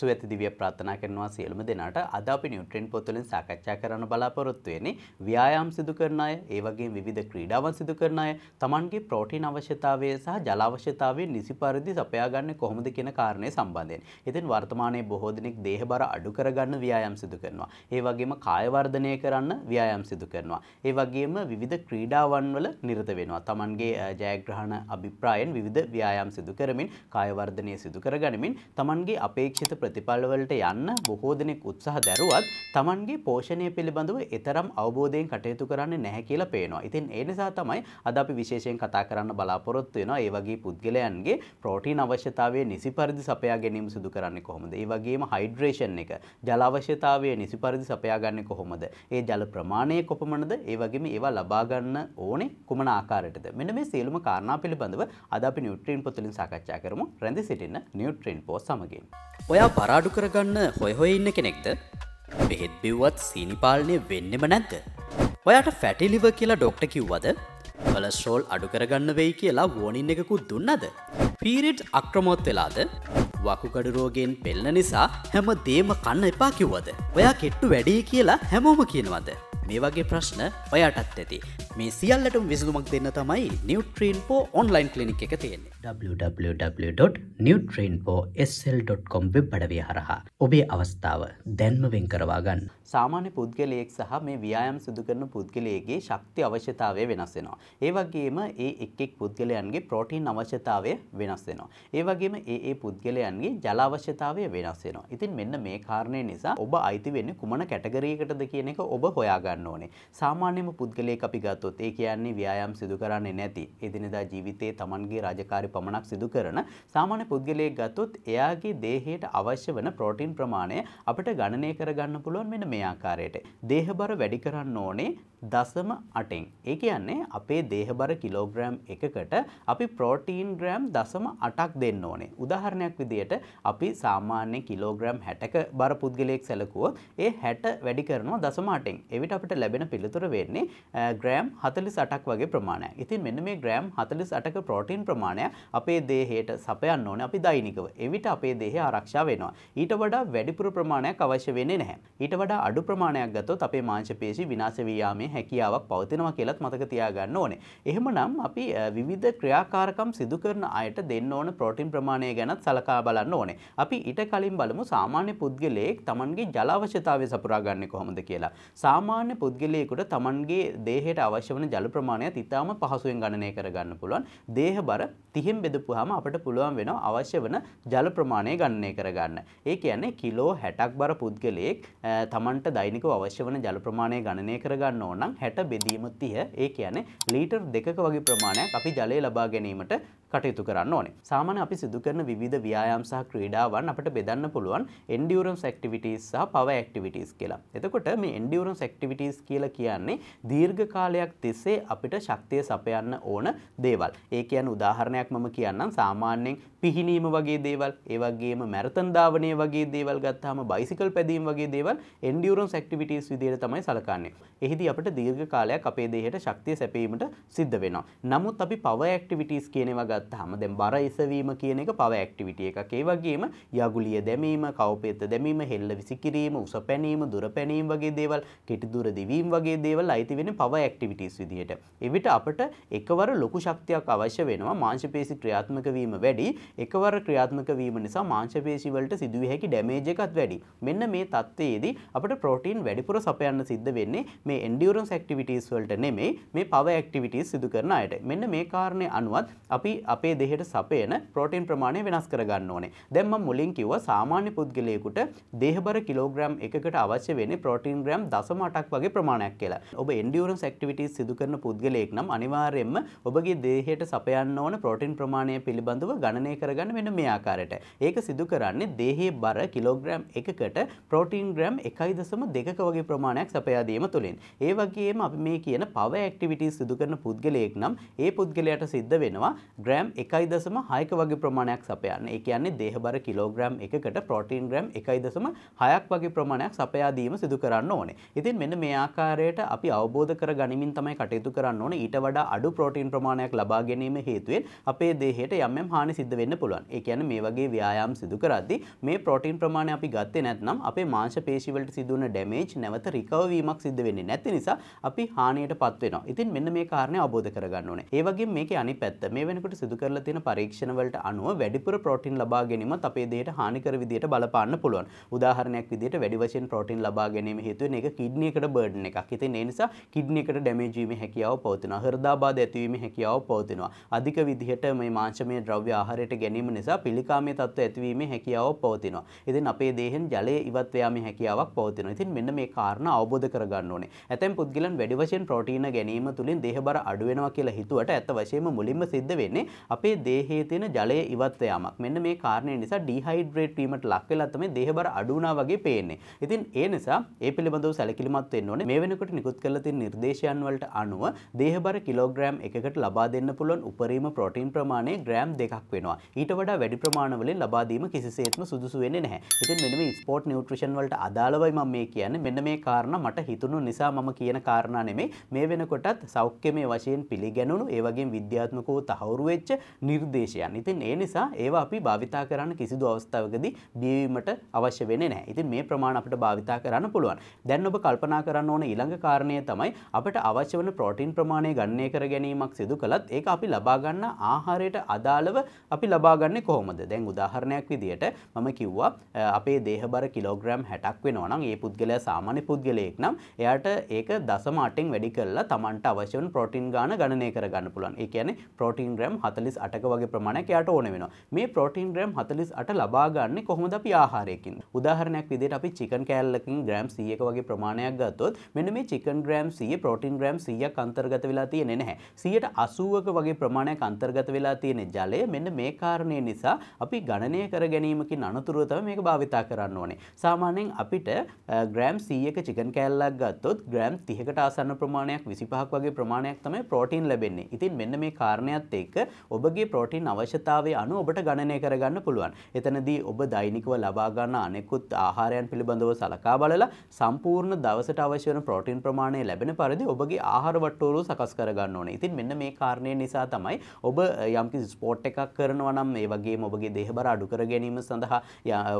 සුවැති දිව්‍ය ප්‍රාර්ථනා කරනවා සියලුම දෙනාට අද අපි නිව්ට්‍රෙන් පොත්වලින් සාකච්ඡා කරන්න බලාපොරොත්තු වෙන්නේ ව්‍යායාම් සිදු කරන අය, ඒ වගේම විවිධ ක්‍රීඩාවන් සිදු කරන අය තමන්ගේ ප්‍රෝටීන් අවශ්‍යතාවය සහ ජල අවශ්‍යතාවය නිසි පරිදි සපයාගන්නේ කොහොමද කියන කාරණය සම්බන්ධයෙන්. ඉතින් වර්තමානයේ බොහෝ දෙනෙක් දේහ බර අඩු කරගන්න ව්‍යායාම් සිදු කරනවා. ඒ වගේම කාය වර්ධනය කරන්න ව්‍යායාම් සිදු කරනවා. ඒ වගේම විවිධ ක්‍රීඩාවන් වල නිරත වෙනවා. තමන්ගේ ජයග්‍රහණ අභිප්‍රායෙන් විවිධ ව්‍යායාම් සිදු කරමින් කාය වර්ධනය සිදු කරගනිමින් තමන්ගේ අපේක්ෂිත ප්‍රති ප්‍රතිඵලවලට යන්න බොහෝ දෙනෙක් උත්සාහ දැරුවත් Tamanගේ පෝෂණය පිළිබඳව එතරම් අවබෝධයෙන් කටයුතු කරන්නේ නැහැ කියලා පේනවා. ඉතින් ඒ නිසා තමයි අද අපි විශේෂයෙන් කතා කරන්න බලාපොරොත්තු වෙනවා ඒ වගේ පුද්ගලයන්ගේ ප්‍රෝටීන් අවශ්‍යතාවය නිසි පරිදි සපයා ගැනීම සිදු කරන්නේ කොහොමද? ඒ වගේම හයිඩ්‍රේෂන් එක ජල අවශ්‍යතාවය නිසි පරිදි සපයා ගන්නේ කොහොමද? ඒ ජල ප්‍රමාණය කොපමණද? ඒ වගේම ඒවා ලබා ගන්න ඕනේ කුමන ආකාරයටද? මෙන්න මේ සියලුම කාරණා පිළිබඳව අද අපි නිව්ට්‍රීන් පොතලින් සාකච්ඡා කරමු. රැඳී සිටින්න නිව්ට්‍රීන් පොත් සමගින්. ඔයා බරාඩු කරගන්න හොය හොය ඉන්න කෙනෙක්ද බෙහෙත් බිව්වත් සීනිපාලනය වෙන්නෙම නැද්ද. ඔයාට ෆැටිලිව කියලා ඩොක්ට කිව්වද කලස්ට්‍රෝල් අඩු කරගන්න වෙයි කියලා වෝනින් එකකු දුන්නද. පීරිට් අක්‍රමොත් වෙලාද වකුකඩු රෝගෙන් පෙල්න නිසා හැම දේම කන්න එපා කිව්වද. ඔයා කෙට්ටු වැඩිය කියලා හැමෝම කියනවද. මේ වගේ ප්‍රශ්න ඔයාටත් ඇති මේ සියල්ලටම විසඳුමක් දෙන්න තමයි නිියවට්‍රීන් පෝ ඔන්ලයින් කලිනික් එක තියෙන්නේ www.නිියට්‍රීන්පෝSL.කොම් වෙබ් බඩවිය හරහා ඔබේ අවස්ථාව දැන්ම වෙන් කරවා ගන්න සාමාන්‍ය පුද්ගලයෙක් සහ මේ ව්‍යයම් සිදුකරන පුද්ගලයගේ ශක්ති අවශ්‍යතාවය වෙනස් වෙනවා ඒවගේම ඒ එක්ෙක් පුද්ගලයන්ගේ ප්‍රෝටීන් අවශ්‍යතාවය වෙනස් වෙනවා ඒවගේම ඒ ඒ පුද්ගලයන්ගේ ජලාවශ්‍යතාවය වෙනස් වෙනවා ඉතින් මෙන්න මේ කාරණය නිසා ඔබ අයිති වෙන්න කුමන කැටගරීකටද කියන එක ඔබ හොයාගන්න ඕනේ සාමාන්‍යම පුද්ගලයෙක් අපි ගත්තොත් ගත්තොත් ඒ කියන්නේ ව්‍යායාම් සිදු කරන්නේ නැති එදිනෙදා ජීවිතයේ Tamanගේ රාජකාරි පමණක් සිදු කරන සාමාන්‍ය පුද්ගලයෙක් ගත්තොත් එයාගේ දේහයට අවශ්‍ය වන ප්‍රෝටීන් ප්‍රමාණය අපිට ගණනය කරගන්න පුළුවන් මෙන්න මේ ආකාරයට. දේහබර වැඩි කරන්න ඕනේ දසම අටෙන් ඒ කියන්නේ අපේ දේහබර කිලෝග්‍රෑම් එකකට අපි ප්‍රෝටීන් ග්‍රෑම් දසම අටක් දෙන්න ඕනේ. උදාහරණයක් විදිහට අපි සාමාන්‍ය කිලෝග්‍රෑම් 60ක බර පුද්ගලයෙක් සැලකුවොත් ඒ 60 වැඩි කරනවා දසම අටෙන්. එවිට අපිට ලැබෙන පිළිතුර වෙන්නේ ග්‍රෑම් 48ක් වගේ ප්‍රමාණයක්. ඉතින් මෙන්න මේ ග්‍රෑම් 48ක ප්‍රෝටීන් ප්‍රමාණය අපේ දේහයට සපයන්න ඕනේ අපි දෛනිකව. එවිට අපේ දේහය ආරක්ෂා වෙනවා. ඊට වඩා වැඩිපුර ප්‍රමාණයක් අවශ්‍ය වෙන්නේ නැහැ. ඊට වඩා අඩු ප්‍රමාණයක් ගත්තොත් අපේ මාංශපේශි විනාශ වී යාමේ හැකියාවක් පවතිනවා කියලත් මතක තියාගන්න ඕනේ. එහෙමනම් අපි විවිධ ක්‍රියාකාරකම් සිදු කරන අයට දෙන්න ඕන ප්‍රෝටීන් ප්‍රමාණය ගැනත් සලකා බලන්න ඕනේ. අපි ඊට කලින් බලමු සාමාන්‍ය පුද්ගලයෙක් Tamanගේ ජල අවශ්‍යතාවය සපුරා ගන්න කොහොමද කියලා. සාමාන්‍ය පුද්ගලයෙකුට Tamanගේ දේහයට අවශ්‍ය වන ජල ප්‍රමාණයත් ඉතාම පහසුවෙන් ගණනය කරගන්න පුළුවන්. දේහ බර 30න් බෙදපුවාම අපිට පුළුවන් වෙනවා අවශ්‍ය වන ජල ප්‍රමාණය ගණනය කරගන්න. ඒ කියන්නේ කිලෝ 60ක් බර පුද්ගලයෙක් තමන්ට දෛනිකව අවශ්‍ය වන ජල ප්‍රමාණය ගණනය කරගන්න ඕන. නම් හැට බෙදීම තිය ඒ කියන්නේ ලීටර් දෙකක වගේ ප්‍රමාණයක් අපි ජලය ලබා ගැනීමට කටයුතු කරන්න ඕනේ. සාමාන්‍ය අපි සිදු කරන විවිධ ව්‍යායාම් සහ ක්‍රීඩාවන් අපිට බෙදන්න පුළුවන් endurance activities සහ power activities කියලා. එතකොට මේ endurance activities කියලා කියන්නේ දීර්ඝ කාලයක් තිස්සේ අපිට ශක්තිය සපයන්න ඕන දේවල්. ඒ කියන්නේ උදාහරණයක් මම කියන්නම් සාමාන්‍යයෙන් පිහිනීම වගේ දේවල්, ඒ වගේම මැරතන් ධාවනය වගේ දේවල් ගත්තාම බයිසිකල් පැදීම වගේ දේවල් endurance activities විදිහට තමයි සලකන්නේ. එහිදී අපිට දීර්ඝ කාලයක් අපේ දේහයට ශක්තිය සැපීමට සිද්ධ වෙනවා. නමුත් අපි power activities කියන ඒවා ගත්තාම දැන් බර එසවීම කියන එක පව ඇක්ටිවිටි එකක්. ඒ වගේම යගුලිය දැමීම, කවපෙත දැමීම, හෙල්ල විසිකිරීම, උස පැනීම, දුර පැනීම වගේ දේවල්, කෙටි දුර දිවීම වගේ දේවල් අයිති වෙන්නේ පව ඇක්ටිවිටිස් විදිහට. එවිට අපට එකවර ලොකු ශක්තියක් අවශ්‍ය වෙනවා. මාංශපේශි ක්‍රියාත්මක වීම වැඩි. එකවර ක්‍රියාත්මක වීම නිසා මාංශපේශි වලට සිදුවිය හැකි ඩැමේජ් එකත් වැඩි. මෙන්න මේ தත්ත්වයේදී අපට ප්‍රෝටීන් වැඩිපුර සපයන්න සිද්ධ වෙන්නේ මේ endurance activities වලට නෙමෙයි මේ power activities සිදු කරන අයට. මෙන්න මේ කාරණේ අනුවත් අපි අපේ දෙහෙට සපයන ප්‍රෝටීන් ප්‍රමාණය වෙනස් කරගන්න ඕනේ. දැන් මම මුලින් කිව්වා සාමාන්‍ය පුද්ගලයෙකුට දේහබර කිලෝග්‍රෑම් එකකට අවශ්‍ය වෙන්නේ ප්‍රෝටීන් ග්‍රෑම් 0.8ක් වගේ ප්‍රමාණයක් කියලා. ඔබ එන්ඩියුරන්ස් ඇක්ටිවිටීස් සිදු කරන පුද්ගලයෙක් නම් අනිවාර්යයෙන්ම ඔබගේ දේහයට සපයන්න ඕන ප්‍රෝටීන් ප්‍රමාණය පිළිබඳව ගණනය කරගන්න වෙන මේ ආකාරයට. ඒක සිදු කරන්නේ දේහයේ බර කිලෝග්‍රෑම් එකකට ප්‍රෝටීන් ග්‍රෑම් 1.2ක වගේ ප්‍රමාණයක් සපයා දීම තුලින්. ඒ වගේම අපි මේ කියන පව ඇක්ටිවිටීස් සිදු කරන පුද්ගලයෙක් නම් ඒ පුද්ගලයාට සිද්ධ වෙනවා ග්‍රෑම් ග්‍රෑම් එකයි දසම හයක වගේ ප්‍රමාණයක් සපයන්න එක කියන්නේ දේහබර කිලෝග්‍රෑම් එකකට ප්‍රෝටීන් ග්‍රෑම් එකයි දසම හයක් වගේ ප්‍රමාණයක් සපයාදීම සිදු කරන්න ඕනේ. ඉතින් මෙන්න මේ ආකාරයට අපි අවබෝධ කර ගනිමින් තමයි කටයුතු කරන්න ඕනේ. ඊට වඩා අඩු ප්‍රෝටීන් ප්‍රමාණයක් ලබා ගැනීම හේතුවෙන් අපේ දේහයට යම් යම් හානි සිද්ධ වෙන්න පුළුවන්. ඒ කියන්නේ මේ වගේ ව්‍යායාම් සිදු කරද්දී මේ ප්‍රෝටීන් ප්‍රමාණය අපි ගත්තේ නැත්නම් අපේ මාංශ පේශි වලට සිදුවන ඩැමේජ් නැවත රිකවර් වීමක් සිද්ධ වෙන්නේ නැති නිසා අපි හානියටපත් වෙනවා. ඉතින් මෙන්න මේ කාරණේ අවබෝධ කරගන්න ඕනේ. ඒ වගේම මේකේ අනිත් පැත්ත මේ වෙනකොට සිදු කරලා තියෙන පරීක්ෂණ වලට අනුව වැඩිපුර ප්‍රෝටීන් ලබා ගැනීමත් අපේ දේහයට හානිකර විදියට බලපාන්න පුළුවන්. උදාහරණයක් විදියට වැඩි වශයෙන් ප්‍රෝටීන් ලබා ගැනීම හේතුවෙන් ඒක කිඩ්නි එකට බර්ඩන් එකක්. ඉතින් ඒ නිසා කිඩ්නි එකට ඩැමේජ් වීමේ හැකියාව පවතිනවා. හෘදාබාධ ඇතිවීමේ හැකියාව පවතිනවා. අධික විදිහට මේ මාංශමය ද්‍රව්‍ය ආහාරයට ගැනීම නිසා පිළිකාමේ තත්ත්ව ඇතිවීමේ හැකියාව පවතිනවා. ඉතින් අපේ දේහෙන් ජලය ඉවත් වෑමේ හැකියාවක් පවතිනවා. ඉතින් මෙන්න මේ කාරණා අවබෝධ කරගන්න ඕනේ. ඇතැම් පුද්ගලයන් වැඩි වශයෙන් ප්‍රෝටීන ගැනීම තුලින් දේහබර අඩු වෙනවා කියලා හිතුවට ඇත්ත වශයෙන්ම මුලින්ම සිද්ධ වෙන්නේ අපේ දේහයේ තියෙන ජලය ඉවත් යාමක්. මෙන්න මේ කාරණේ නිසා ඩිහයිඩ්‍රේට් වීමට ලක් වෙලා තමයි දේහබර අඩු වුණා වගේ පේන්නේ. ඉතින් ඒ නිසා ඒ පිළිබඳව සැලකිලිමත් වෙන්න ඕනේ. මේ වෙනකොට නිකුත් කරලා තියෙන නිර්දේශයන් වලට අනුව දේහබර කිලෝග්‍රෑම් එකකට ලබා දෙන්න පුළුවන් උපරිම ප්‍රෝටීන් ප්‍රමාණය ග්‍රෑම් දෙකක් වෙනවා. ඊට වඩා වැඩි ප්‍රමාණවලින් ලබා දීම කිසිසේත්ම සුදුසු වෙන්නේ නැහැ. ඉතින් මෙන්න මේ ස්පෝට් නිවුට්‍රිෂන් වලට අදාළවයි මම මේ කියන්නේ. මෙන්න මේ කාරණා මට හිතුණු නිසා මම කියන කාරණා නෙමෙයි. මේ වෙනකොටත් සෞඛ්‍යමය වශයෙන් පිළිගැනුණු ඒ වගේම විද්‍යාත්මකව තහවුරු වෙච්ච වෙච්ච නිර්දේශයන්. ඉතින් ඒ නිසා ඒවා අපි භාවිතා කරන්න කිසිදු අවස්ථාවකදී බියවීමට අවශ්‍ය වෙන්නේ නැහැ. ඉතින් මේ ප්‍රමාණ අපිට භාවිතා කරන්න පුළුවන්. දැන් ඔබ කල්පනා කරන්න ඕන ඊළඟ කාරණය තමයි අපිට අවශ්‍ය වන ප්‍රෝටීන් ප්‍රමාණය ගණනය කර ගැනීමක් සිදු කළත් ඒක අපි ලබා ගන්න ආහාරයට අදාළව අපි ලබා ගන්නේ කොහොමද? දැන් උදාහරණයක් විදියට මම කිව්වා අපේ දේහබර කිලෝග්‍රෑම් 60ක් වෙනවා නම් ඒ පුද්ගලයා සාමාන්‍ය පුද්ගලයෙක් නම් එයාට ඒක දශම 8ෙන් වැඩි කරලා Tamanට අවශ්‍ය වන ප්‍රෝටීන් ගාන ගණනය කර ගන්න පුළුවන්. ඒ කියන්නේ ප්‍රෝටීන් ග්‍රෑම් හතලිස් අටක වගේ ප්‍රමාණයක් යට ඕන වෙන මේ පොටීන් ග්‍රම් හතලිස් අට ලබාගන්න කොහොමද අපි ආහාරයකින් උදාහරණයක් විදිට අපි චිකන් කෑල්ලකින් ග්‍රම් සියක වගේ ප්‍රමාණයක් ගත්තොත් මෙන්න මේ චිකන් ග්‍රම් සිය පොටීන් ග්‍රම් සියක් අන්තර්ගත වෙලා තියෙන නැහැ සියට අසුවක වගේ ප්‍රමාණයක් අන්තර්ගත වෙලා තියෙන ජලය මෙන්න මේ කාරණය නිසා අපි ගණනය කර ගැනීමකින් අනතුරුව තම මේක භාවිතා කරන්න ඕනේ සාමාන්‍යයෙන් අපිට ග්‍රම් සියක චිකන් කෑල්ලක් ගත්තොත් ග්‍රම් තිහකට ආසන්න ප්‍රමාණයක් විසිපහක් වගේ ප්‍රමාණයක් තමයි ප්‍රෝටීන් ලැබෙන්නේ ඉතින් මෙන්න මේ කාරණයත් එක්ක ඔබගේ ප්‍රෝටීන් අවශ්‍යතාවය අනුව ඔබට ගණනය කරගන්න පුළුවන්. එතනදී ඔබ දෛනිකව ලබා ගන්න අනෙකුත් ආහාරයන් පිළිබඳව සලකා බලලා සම්පූර්ණ දවසට අවශ්‍ය වෙන ප්‍රෝටීන් ප්‍රමාණය ලැබෙන පරිදි ඔබගේ ආහාර වට්ටෝරුව සකස් කරගන්න ඕනේ. ඉතින් මෙන්න මේ කාරණේ නිසා තමයි ඔබ යම්කිසි ස්පෝට් එකක් කරනවා නම් ඒ වගේම ඔබගේ දේහබර අඩු කර ගැනීම සඳහා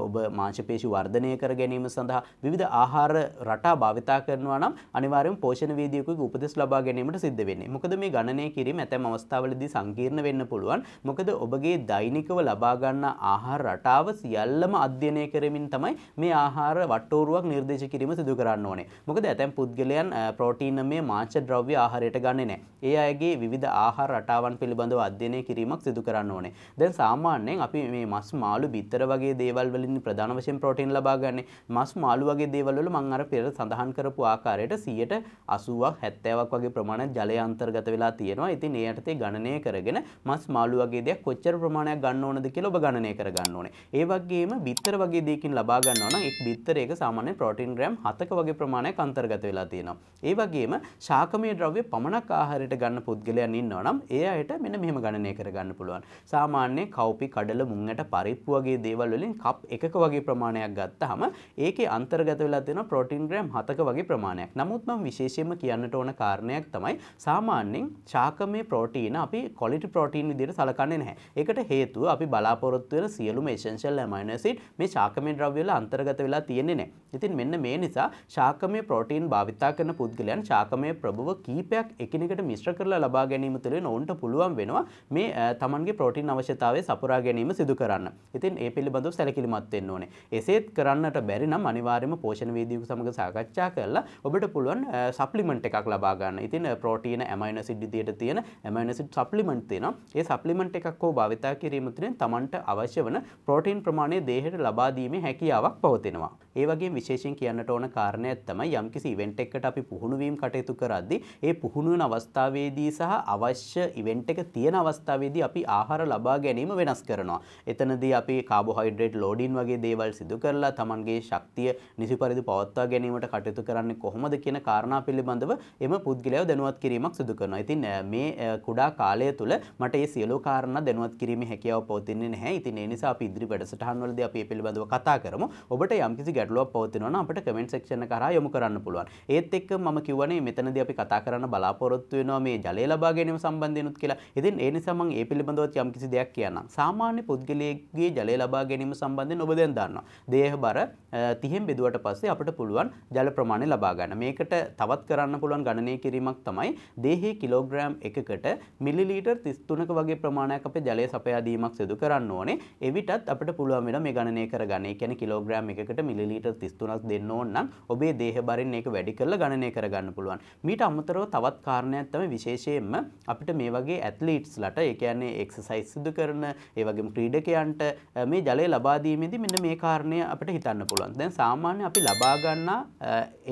ඔබ මාංශපේශි වර්ධනය කර ගැනීම සඳහා විවිධ ආහාර රටා භාවිතා කරනවා නම් අනිවාර්යයෙන් පෝෂණ වේදිකයෙකු උපදෙස් ලබා ගැනීමට සිද්ධ වෙන්නේ. මොකද මේ ගණනය කිරීම ඇතැම් අවස්ථාවලදී සංකීර්ණ වෙන්න පුළුවන්. මොකද ඔබගේ දෛනිකව ලබා ගන්නා ආහාර රටාව සියල්ලම අධ්‍යයනය කරමින් තමයි මේ ආහාර වට්ටෝරුවක් නිර්දේශ කිරීම සිදු කරන්න ඕනේ. මොකද ඇතැම් පුද්ගලයන් ප්‍රෝටීන් මේ මාංශ ද්‍රව්‍ය ආහාරයට ගන්නේ නැහැ. ඒ අයගේ විවිධ ආහාර රටාවන් පිළිබඳව අධ්‍යයනය කිරීමක් සිදු කරන්න ඕනේ. දැන් සාමාන්‍යයෙන් අපි මේ මස් මාළු බිත්තර වගේ දේවල් වලින් ප්‍රධාන වශයෙන් ප්‍රෝටීන් ලබා ගන්නේ. මස් මාළු වගේ දේවල් වල මම අර පෙර සඳහන් කරපු ආකාරයට 180ක් 70ක් වගේ ප්‍රමාණයක් ජලය අන්තර්ගත වෙලා තියෙනවා. ඉතින් ඒ යටතේ ගණනය කරගෙන මස් මාළු වගේ දෙයක් කොච්චර ප්‍රමාණයක් ගන්න ඕනද කියලා ඔබ ගණනය කර ගන්න ඕනේ. ඒ වගේම බිත්තර වගේ දෙයකින් ලබා ගන්නවා නම් එක් බිත්තරයක සාමාන්‍ය ප්‍රෝටීන් ග්‍රෑම් 7ක වගේ ප්‍රමාණයක් අන්තර්ගත වෙලා තියෙනවා. ඒ වගේම ශාකමය ද්‍රව්‍ය පමණක් ආහාරයට ගන්න පුද්ගලයන් ඉන්නවා නම් ඒ අයට මෙන්න මෙහෙම ගණනය කර ගන්න පුළුවන්. සාමාන්‍ය කව්පි කඩල මුංගට පරිප්පු වගේ දේවල් වලින් කප් එකක වගේ ප්‍රමාණයක් ගත්තාම ඒකේ අන්තර්ගත වෙලා තියෙන ප්‍රෝටීන් ග්‍රෑම් 7ක වගේ ප්‍රමාණයක්. නමුත් මම විශේෂයෙන්ම කියන්නට ඕන කාරණයක් තමයි සාමාන්‍යයෙන් ශාකමය ප්‍රෝටීන අපි ක්වොලිටි ප්‍රෝටීන ප්‍රෝටීන් විදිහට සලකන්නේ නැහැ. ඒකට හේතුව අපි බලාපොරොත්තු වෙන සියලුම essential amino acid මේ ශාකමය ද්‍රව්‍යවල අන්තර්ගත වෙලා තියෙන්නේ නැහැ. ඉතින් මෙන්න මේ නිසා ශාකමය ප්‍රෝටීන් භාවිතා කරන පුද්ගලයන් ශාකමය ප්‍රභව කීපයක් එකිනෙකට මිශ්‍ර කරලා ලබා ගැනීම තුළින් ඔවුන්ට පුළුවන් වෙනවා මේ තමන්ගේ ප්‍රෝටීන් අවශ්‍යතාවය සපුරා ගැනීම සිදු කරන්න. ඉතින් ඒ පිළිබඳව සැලකිලිමත් වෙන්න ඕනේ. එසේත් කරන්නට බැරි නම් අනිවාර්යයෙන්ම පෝෂණ වේදිකු සමග සාකච්ඡා කරලා ඔබට පුළුවන් සප්ලිමන්ට් එකක් ලබා ගන්න. ඉතින් ප්‍රෝටීන ඇමයිනොසිඩ් විදියට තියෙන ඇමයිනොසිඩ් සප්ලිමන්ට් තියෙනවා. ඒ සප්ලිමන්ට් එකක් හෝ භාවිතා කිරීම තුළින් තමන්ට අවශ්‍ය වන ප්‍රෝටීන් ප්‍රමාණය දේහයට ලබා දීමේ හැකියාවක් පවතිනවා. ඒ වගේම විශේෂයෙන් කියන්නට ඕන කාරණයක් තමයි යම්කිසි ඉවෙන්ට් එකකට අපි පුහුණු වීම කටයුතු කරද්දී ඒ පුහුණු වෙන අවස්ථාවේදී සහ අවශ්‍ය ඉවෙන්ට් එක තියෙන අවස්ථාවේදී අපි ආහාර ලබා ගැනීම වෙනස් කරනවා. එතනදී අපි කාබෝහයිඩ්‍රේට් ලෝඩින් වගේ දේවල් සිදු කරලා තමන්ගේ ශක්තිය නිසි පරිදි පවත්වා ගැනීමට කටයුතු කරන්නේ කොහොමද කියන කාරණා පිළිබඳව එම පුද්ගලයා දැනුවත් කිරීමක් සිදු කරනවා. ඉතින් මේ කුඩා කාලය තුළ මට මට ඒ සියලු කාරණා දැනුවත් කිරීමේ හැකියාව පවතින්නේ නැහැ. ඉතින් ඒ නිසා අපි ඉදිරි වැඩසටහන්වලදී අපි මේ පිළිබඳව කතා කරමු. ඔබට යම්කිසි ගැටලුවක් පවතිනවා නම් අපිට කමෙන්ට් සෙක්ෂන් එක හරහා යොමු කරන්න පුළුවන්. ඒත් එක්ක මම කියවනේ මෙතනදී අපි කතා කරන්න බලාපොරොත්තු වෙනවා මේ ජලය ලබා ගැනීම සම්බන්ධෙනුත් කියලා. ඉතින් ඒ නිසා මම ඒ පිළිබඳව යම්කිසි දෙයක් කියන්නම්. සාමාන්‍ය පුද්ගලයෙක්ගේ ජලය ලබා ගැනීම සම්බන්ධයෙන් ඔබ දැන් දන්නවා. දේහ බර 30න් බෙදුවට පස්සේ අපිට පුළුවන් ජල ප්‍රමාණය ලබා ගන්න. මේකට තවත් කරන්න පුළුවන් ගණනය කිරීමක් තමයි දේහයේ කිලෝග්‍රෑම් එකකට මිලිලීටර් 33 තුනක වගේ ප්‍රමාණයක් අපේ ජලය සපයා දීමක් සිදු කරන්න ඕනේ. එවිටත් අපිට පුළුවන් වෙන මේ ගණනය කරගන්න. ඒ කියන්නේ කිලෝග්‍රෑම් එකකට මිලිලීටර් 33ක් දෙන්න ඕන නම් ඔබේ දේහ බරින් ඒක වැඩි කරලා ගණනය කරගන්න පුළුවන්. මීට අමතරව තවත් කාරණයක් තමයි විශේෂයෙන්ම අපිට මේ වගේ ඇත්ලීට්ස්ලට ඒ කියන්නේ එක්සර්සයිස් සිදු කරන ඒ වගේම ක්‍රීඩකයන්ට මේ ජලය ලබා දීමේදී මෙන්න මේ කාරණය අපිට හිතන්න පුළුවන්. දැන් සාමාන්‍ය අපි ලබා ගන්නා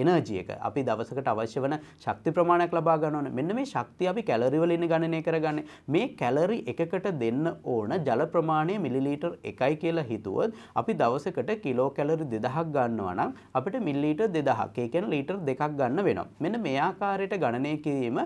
එනර්ජි එක අපි දවසකට අවශ්‍ය වන ශක්ති ප්‍රමාණයක් ලබා ගන්න ඕනේ. මෙන්න මේ ශක්තිය අපි කැලරි වලින් ගණනය කරගන්නේ. මේ කැලරි එකකට දෙන්න ඕන ජල ප්‍රමාණය මිලිලීටර් එකයි කියලා හිතුවොත් අපි දවසකට කිලෝ කැලරි දෙදහක් ගන්නවා නම් අපිට මිල්ලීට දෙදහක් ඒ කියන්නේ ලීටර් දෙකක් ගන්න වෙනවා. මෙන්න මේ ආකාරයට ගණනය කිරීම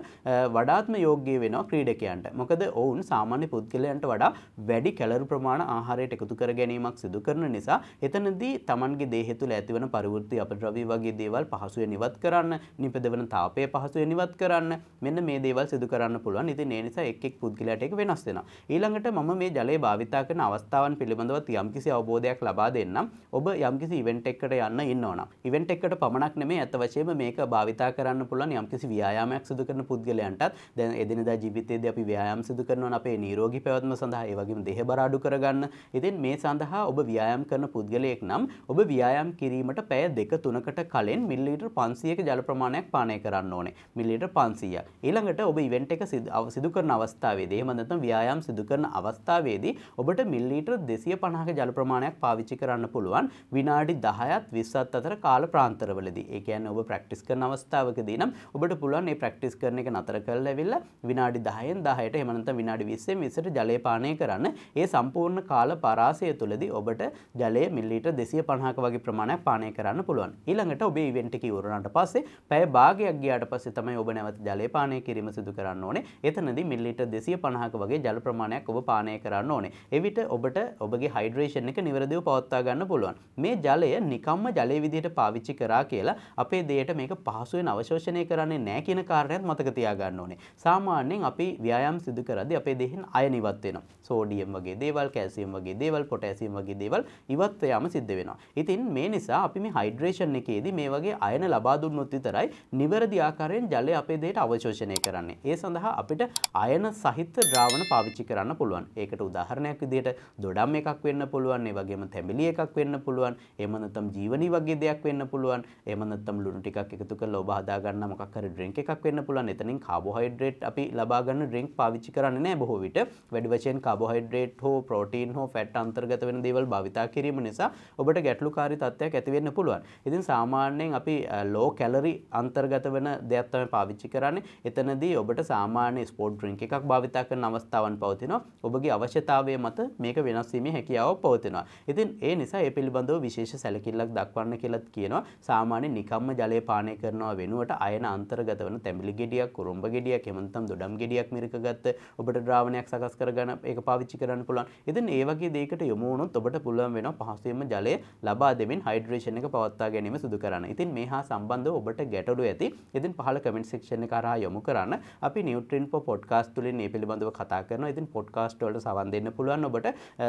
වඩාත්ම යෝග්‍ය වෙනවා ක්‍රීඩකයන්ට. මොකද ඔවුන් සාමාන්‍ය පුද්ගලයන්ට වඩා වැඩි කැලරි ප්‍රමාණ ආහාරයට එකතු කර ගැනීමක් සිදු කරන නිසා එතනදී Tamanගේ දේහය තුළ ඇතිවන පරිවෘත්ති අපද්‍රව්‍ය වගේ දේවල් පහසුවෙන් ඉවත් කරන්න, නිපදවන තාපය පහසුවෙන් ඉවත් කරන්න මෙන්න මේ දේවල් සිදු කරන්න පුළුවන්. ඉතින් ඒ නිසා එක් එක් පුද්ගලයන් ඊළඟට ඒක වෙනස් වෙනවා. ඊළඟට මම මේ ජලය භාවිතා කරන අවස්ථාවන් පිළිබඳවත් යම්කිසි අවබෝධයක් ලබා දෙන්නම්. ඔබ යම්කිසි ඉවෙන්ට් එකකට යන්න ඉන්නවනම්. ඉවෙන්ට් එකකට පමණක් නෙමෙයි අත වශයෙන්ම මේක භාවිතා කරන්න පුළුවන් යම්කිසි ව්‍යායාමයක් සිදු කරන පුද්ගලයන්ටත් දැන් එදිනෙදා ජීවිතයේදී අපි ව්‍යායාම් සිදු කරනවා අපේ නිරෝගී පැවැත්ම සඳහා ඒ වගේම දේහ බර අඩු කරගන්න. ඉතින් මේ සඳහා ඔබ ව්‍යායාම් කරන පුද්ගලයෙක් නම් ඔබ ව්‍යායාම් කිරීමට පැය දෙක තුනකට කලින් මිලිලීටර් 500ක ජල ප්‍රමාණයක් පානය කරන්න ඕනේ. මිලිලීටර් 500. ඊළඟට ඔබ ඉවෙන්ට් එක සිදු කරන අවස්ථාවේදී එහෙම නැත්නම් ව්‍යායාම් සිදු කරන අවස්ථාවේදී ඔබට මිලිලීටර් 250ක ජල ප්‍රමාණයක් පාවිච්චි කරන්න පුළුවන් විනාඩි 10ත් 20ත් අතර කාල ප්‍රාන්තරවලදී. ඒ කියන්නේ ඔබ ප්‍රැක්ටිස් කරන අවස්ථාවකදී නම් ඔබට පුළුවන් මේ ප්‍රැක්ටිස් කරන එක නතර කරලා ඇවිල්ලා විනාඩි 10න් 10ට එහෙම නැත්නම් විනාඩි 20න් 20ට ජලය පානය කරන්න. ඒ සම්පූර්ණ කාල පරාසය තුළදී ඔබට ජලය මිලිලීටර් 250ක වගේ ප්‍රමාණයක් පානය කරන්න පුළුවන්. ඊළඟට ඔබේ ඉවෙන්ට් එක ඉවර වුණාට පස්සේ පැය භාගයක් ගියාට පස්සේ තමයි ඔබ නැවත ජලය පානය කිරීම සිදු කරන්න ඕනේ. එතනදී මිලිලීටර් 250 පණහක වගේ ජල ප්‍රමාණයක් ඔබ පානය කරන්න ඕනේ. එවිට ඔබට ඔබගේ හයිඩ්‍රේෂන් එක නිවැරදිව පවත්වා ගන්න පුළුවන්. මේ ජලය නිකම්ම ජලය විදිහට පාවිච්චි කරා කියලා අපේ දේහයට මේක පහසුවෙන් අවශෝෂණය කරන්නේ නැහැ කියන කාරණයත් මතක තියාගන්න ඕනේ. සාමාන්‍යයෙන් අපි ව්‍යායාම් සිදු කරද්දී අපේ දේහෙන් අයන ඉවත් වෙනවා. සෝඩියම් වගේ දේවල්, කැල්සියම් වගේ දේවල්, පොටෑසියම් වගේ දේවල් ඉවත් වෙයාම සිද්ධ වෙනවා. ඉතින් මේ නිසා අපි මේ හයිඩ්‍රේෂන් එකේදී මේ වගේ අයන ලබා දුන්නොත් විතරයි නිවැරදි ආකාරයෙන් ජලය අපේ දේහයට අවශෝෂණය කරන්නේ. ඒ සඳහා අපිට අයන සහිත ද්‍රාවණ පාවිච්චි කරන්න පුළුවන්. ඒකට උදාහරණයක් විදිහට දොඩම් එකක් වෙන්න පුළුවන්, ඒ වගේම තැඹිලි එකක් වෙන්න පුළුවන්, එහෙම නැත්නම් ජීවනි වගේ දෙයක් වෙන්න පුළුවන්, එහෙම නැත්නම් ලුණු ටිකක් එකතු කරලා ඔබ හදා ගන්න මොකක් හරි ඩ්‍රින්ක් එකක් වෙන්න පුළුවන්. එතනින් කාබෝහයිඩ්‍රේට් අපි ලබා ගන්න ඩ්‍රින්ක් පාවිච්චි කරන්නේ නැහැ බොහෝ විට. වැඩි වශයෙන් කාබෝහයිඩ්‍රේට් හෝ ප්‍රෝටීන් හෝ ෆැට් අන්තර්ගත වෙන දේවල් භාවිතා කිරීම නිසා ඔබට ගැටලුකාරී තත්ත්වයක් ඇති වෙන්න පුළුවන්. ඉතින් සාමාන්‍යයෙන් අපි ලෝ කැලරි අන්තර්ගත වෙන දෙයක් තමයි පාවිච්චි කරන්නේ. එතනදී ඔබට සාමාන්‍ය ස්පෝර්ට් ඩ්‍රින්ක් එකක් භාවිතා කරන අවස්ථාවන් පවතිනවා. ඔබගේ අවශ්‍යතාවය මත මේක වෙනස් වීමේ හැකියාව පවතිනවා. ඉතින් ඒ නිසා ඒ පිළිබඳව විශේෂ සැලකිල්ලක් දක්වන්න කියලාත් කියනවා. සාමාන්‍ය නිකම්ම ජලය පානය කරනවා වෙනුවට අයන අන්තර්ගත වන තැඹිලි ගෙඩියක්, කුරුම්බ ගෙඩියක්, එහෙම නැත්නම් දොඩම් ගෙඩියක් මිරිකගත්ත ඔබට ද්‍රාවණයක් සකස් කරගෙන ඒක පාවිච්චි කරන්න පුළුවන්. ඉතින් ඒ වගේ දෙයකට යොමු වුණොත් ඔබට පුළුවන් වෙනවා පහසුවෙන්ම ජලය ලබා දෙමින් හයිඩ්‍රේෂන් එක පවත්වා ගැනීම සිදු කරන්න. ඉතින් මේ හා සම්බන්ධව ඔබට ගැටලු ඇති. ඉතින් පහළ කමෙන්ට් සෙක්ෂන් එක හරහා යොමු කරන්න. අපි නිව්ට්‍රින් පොඩ්කාස්ට් තුලින් මේ පිළිබඳව පිළිබඳව කතා කරනවා. ඉතින් පොඩ්කාස්ට් වලට සවන් දෙන්න පුළුවන් ඔබට.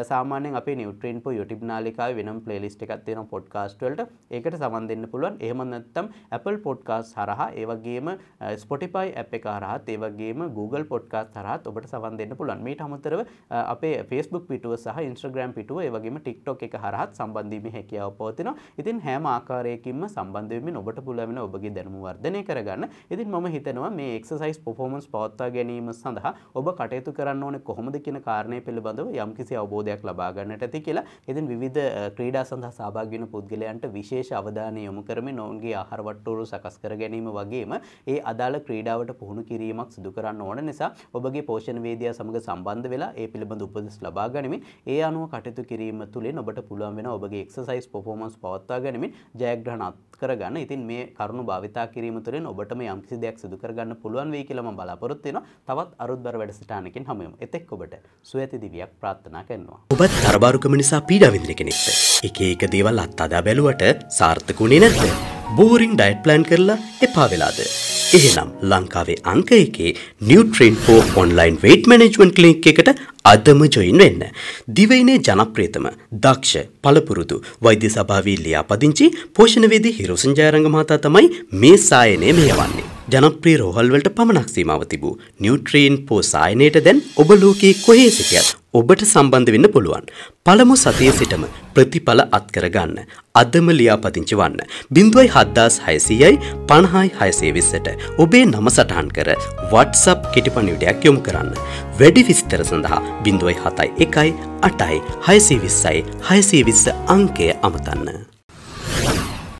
සාමාන්‍යයෙන් අපේ Nutriinfo YouTube නාලිකාවේ වෙනම playlist එකක් තියෙනවා පොඩ්කාස්ට් වලට. ඒකට සවන් දෙන්න පුළුවන්. එහෙම නැත්නම් Apple Podcast හරහා ඒ වගේම Spotify app එක හරහාත් ඒ වගේම Google Podcast හරහාත් ඔබට සවන් දෙන්න පුළුවන්. මීට අමතරව අපේ Facebook පිටුව සහ Instagram පිටුව ඒ වගේම TikTok එක හරහාත් සම්බන්ධීමේ හැකියාව පවතිනවා. ඉතින් හැම ආකාරයකින්ම සම්බන්ධ වෙමින් ඔබට පුළුවන් ඔබගේ දැනුම වර්ධනය කරගන්න. ඉතින් මම හිතනවා මේ එක්සර්සයිස් පර්ෆෝමන්ස් පවත්වා ගැනීම සඳහා ඔබ කටයුතු කරන්න ඕනේ කොහොමද කියන කාරණය පිළිබඳව යම්කිසි අවබෝධයක් ලබා ගන්නට ඇති කියලා. ඉතින් විවිධ ක්‍රීඩා සඳහා සහභාගී වෙන පුද්ගලයන්ට විශේෂ අවධානය යොමු කරමින් ඔවුන්ගේ ආහාර වට්ටෝරු සකස් කර ගැනීම වගේම ඒ අදාළ ක්‍රීඩාවට පුහුණු කිරීමක් සිදු කරන්න ඕන නිසා ඔබගේ පෝෂණ වේදියා සමග සම්බන්ධ වෙලා ඒ පිළිබඳ උපදෙස් ලබා ගනිමින් ඒ අනුව කටයුතු කිරීම තුළින් ඔබට පුළුවන් වෙන ඔබගේ එක්සර්සයිස් පර්ෆෝමන්ස් පවත්වා ගැනීමෙන් ජයග්‍රහණ අත් කරගන්න. ඉතින් මේ කරුණු භාවිතා කිරීම තුළින් ඔබටම යම්කිසි දෙයක් සිදු කරගන්න පුළුවන් වෙයි කියලා මම බලාපොරොත්තු වෙනවා. තවත් අරුත්බර වැඩසටහන් වැඩසටානකින් හමුවම එතෙක් ඔබට සුවඇති දිවියක් ප්‍රාත්ථනා කරනවා. ඔබත් තරබාරුකම නිසා පීඩාවිදිරි කෙනෙක්ත එක ඒක දේවල් අත්තාදා බැලුවට සාර්ථකුණේ නැත. බෝරිං ඩයිට් ප්ලෑන් කරලා එපා වෙලාද. එහෙනම් ලංකාවේ අංක එකේ නිියවට්‍රීන් හෝ ඔන්ලයින් වේට් මනෙජ්මන්ට් ලික් එකට අදම ජොයින් වෙන්න. දිවයිනේ ජනප්‍රේතම දක්ෂ පළපුරුදු වෛද්‍ය සභාවී ලියාපදිංචි පෝෂණවේදී හිරුසංජයරංග මහතා තමයි මේ සායනය මෙයවන්නේ. ජනප්‍රිය රෝහල්වලට පමණක් සීමාව තිබූ නිියුට්‍රීන් පෝසායනයට දැන් ඔබ ලෝකයේ කොහේ සිටියත් ඔබට සම්බන්ධ වෙන්න පුළුවන්. පළමු සතිය සිටම ප්‍රතිඵල අත්කර ගන්න. අදම ලියාපදිංචි වන්න. බිඳුවයි හද්දාස් හයසීයයි පණහායි හයසේවිස්සට ඔබේ නම සටහන් කර වට්සප් කෙටිපනිවිඩයක් යොමු කරන්න. වැඩි විස්තර සඳහා බිඳුවයි හතයි එකයි අටයි හයසේවිස්සයි හයසේවිස්ස අංකය අමතන්න.